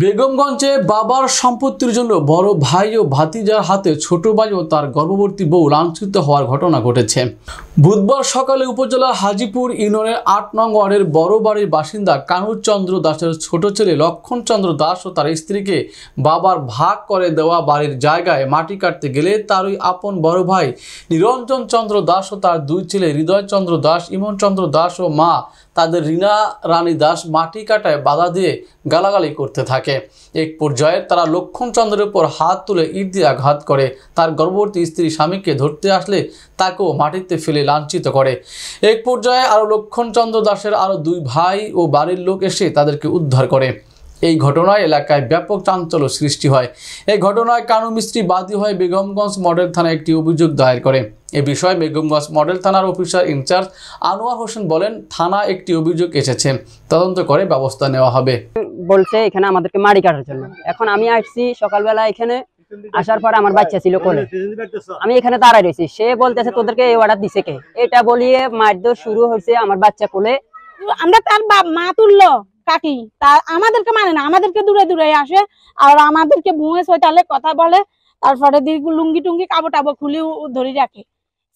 বেগমগঞ্জে বাবার সম্পত্তির জন্য বড় ভাই ও ভাতিজার হাতে ছোট ভাই ও তার গর্ভবতী বউ লাঞ্ছিত হওয়ার ঘটনা ঘটেছে বুধবার সকালে উপজেলা হাজিপুর ইউনিয়নের আট নং ওয়ার্ডের বড় বাড়ির বাসিন্দা কানুচন্দ্র দাসের ছোট ছেলে লক্ষণচন্দ্র দাস ও তার স্ত্রীকে বাবার ভাগ করে দেওয়া বাড়ির জায়গায় মাটি কাটতে গেলে তার ওই আপন বড় ভাই নিরঞ্জন চন্দ্র দাস ও তার দুই ছেলে হৃদয়চন্দ্র দাস ইমনচন্দ্র দাস ও মা তাদের রীনা রানী দাস মাটি কাটায় বাধা দিয়ে গালাগালি করতে থাকে এক পর্যায়ে তারা লক্ষণচন্দ্রের উপর হাত তুলে ইট দিয়ে আঘাত করে তার গর্ভবতী স্ত্রী স্বামীকে ধরতে আসলে তাকেও মাটিতে ফেলে লাঞ্ছিত করে এক পর্যায়ে আরও লক্ষণচন্দ্র দাসের আরও দুই ভাই ও বাড়ির লোক এসে তাদেরকে উদ্ধার করে এই ঘটনায় এলাকায় ব্যাপক চাঞ্চল্য সৃষ্টি হয় এই ঘটনায় কানু মিস্ত্রি বাদী হয়ে বেগমগঞ্জ মডেল থানায় একটি অভিযোগ দায়ের করে এ বিষয়ে বেগমগঞ্জ মডেল থানার অফিসার ইনচার্জ আনোয়ার হোসেন বলেন থানা একটি অভিযোগ এসেছে তদন্ত করে ব্যবস্থা নেওয়া হবে বলছে এখানে আমাদেরকে মারি কাটার জন্য এখন আমি আসছি সকালবেলা এখানে আসার পর আমার বাচ্চা ছিল কোলে আমি এখানে দাঁড়ায় রয়েছি সে বলতেছে তোদেরকে এই অর্ডার দিছে কে এটা বলিয়ে মারধর শুরু হয়েছে আমার বাচ্চা কোলে আমরা তার বাপ মা তুললো কাকি তা আমাদেরকে মানে না আমাদেরকে দূরে দূরে আসে আর আমাদেরকে ভুঁয়ে সোয়েটালে কথা বলে তারপরে লুঙ্গি টুঙ্গি কাবো টাবো খুলি ধরে রাখে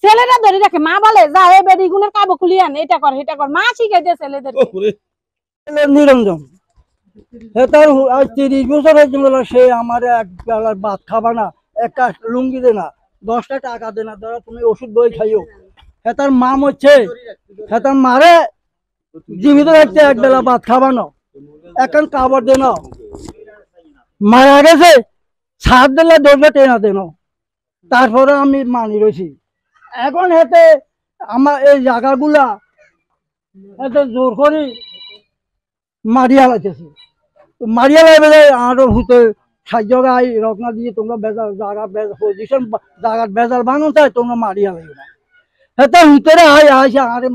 ছেলেরা ধরে রাখে মা বলে যা এ বেড়ি গুনের কাবো খুলি আন এটা কর এটা কর মা শিখে যে ছেলেদের নিরঞ্জন তার আজ তিরিশ বছর সে আমার এক বেলার ভাত খাবা না একটা লুঙ্গি দে না দশটা টাকা দে না ধরো তুমি ওষুধ বই খাইও মারে জীবিত রাখছে এক বেলা ভাত এখন কাবার মারা গেছে সাত টেনা দেন তারপরে আমি মানি রয়েছি এখন হেতে আমার এই জায়গাগুলা এত জোর করে মারিয়া লাগতেছে মারিয়া আরো দিয়ে তোমরা বেজার পজিশন বেজার বানো তাই তোমরা মারিয়া ভিতরে আসে আরে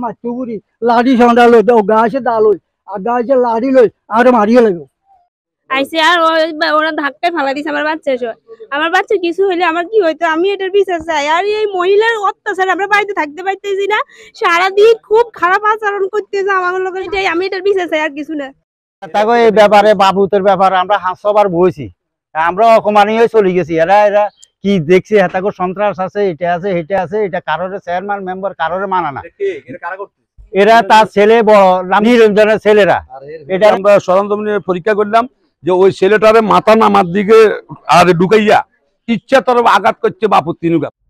লাড়ি সন্ধ্যা লই গা দা লই আর গা লাড়ি লই আরে মারিয়া আইসে আর ওরা ধাক্কা ফেলা দিছে আমার বাচ্চা আমার বাচ্চা কিছু হইলে আমার কি হইতো আমি এটার বিচার চাই আর এই মহিলার অত্যাচার আমরা বাড়িতে থাকতে পারতেছি না সারাদিন খুব খারাপ আচরণ করতেছে আমার লোকের আমি এটার বিচার চাই আর কিছু না তাকে এই ব্যাপারে বাবুতের ব্যাপারে আমরা হাস সবার বইছি আমরা অকমানি হয়ে চলে গেছি এরা এরা কি দেখছি হ্যাঁ সন্ত্রাস আছে এটা আছে এটা আছে এটা কারোর চেয়ারম্যান মেম্বার কারোর মানা না এরা তার ছেলে বড় নিরঞ্জনের ছেলেরা এটা আমরা সরঞ্জমিনে পরীক্ষা করলাম যে ওই ছেলেটারে মাথা নামার দিকে আর ঢুকাইয়া ইচ্ছা তরফ আঘাত করছে বাপুর তিনুকা